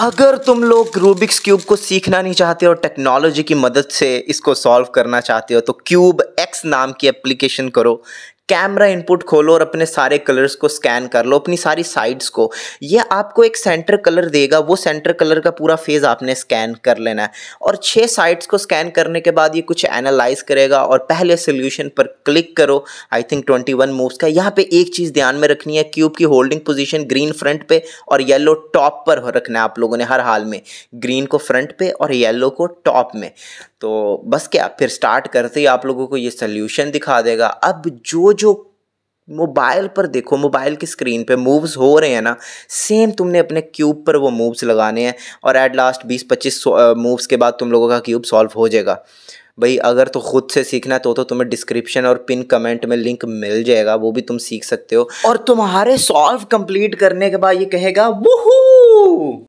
अगर तुम लोग रूबिक्स क्यूब को सीखना नहीं चाहते और टेक्नोलॉजी की मदद से इसको सॉल्व करना चाहते हो तो क्यूब एक्स नाम की एप्लीकेशन करो कैमरा इनपुट खोलो और अपने सारे कलर्स को स्कैन कर लो अपनी सारी साइड्स को यह आपको एक सेंटर कलर देगा वो सेंटर कलर का पूरा फेज़ आपने स्कैन कर लेना है और छः साइड्स को स्कैन करने के बाद ये कुछ एनालाइज करेगा और पहले सोल्यूशन पर क्लिक करो I think twenty one moves का यहाँ पे एक चीज़ ध्यान में रखनी है क्यूब की होल्डिंग पोजिशन ग्रीन फ्रंट पे और येल्लो टॉप पर रखना है आप लोगों ने हर हाल में ग्रीन को फ्रंट पे और येलो को टॉप में तो बस क्या फिर स्टार्ट करते ही आप लोगों को ये सल्यूशन दिखा देगा अब जो जो मोबाइल पर देखो मोबाइल की स्क्रीन पे मूव्स हो रहे हैं ना सेम तुमने अपने क्यूब पर वो मूव्स लगाने हैं और एट लास्ट 20-25 मूव्स के बाद तुम लोगों का क्यूब सॉल्व हो जाएगा भाई अगर तो खुद से सीखना है तो तो तुम्हें डिस्क्रिप्शन और पिन कमेंट में लिंक मिल जाएगा वो भी तुम सीख सकते हो और तुम्हारे सॉल्व कंप्लीट करने के बाद ये कहेगा वो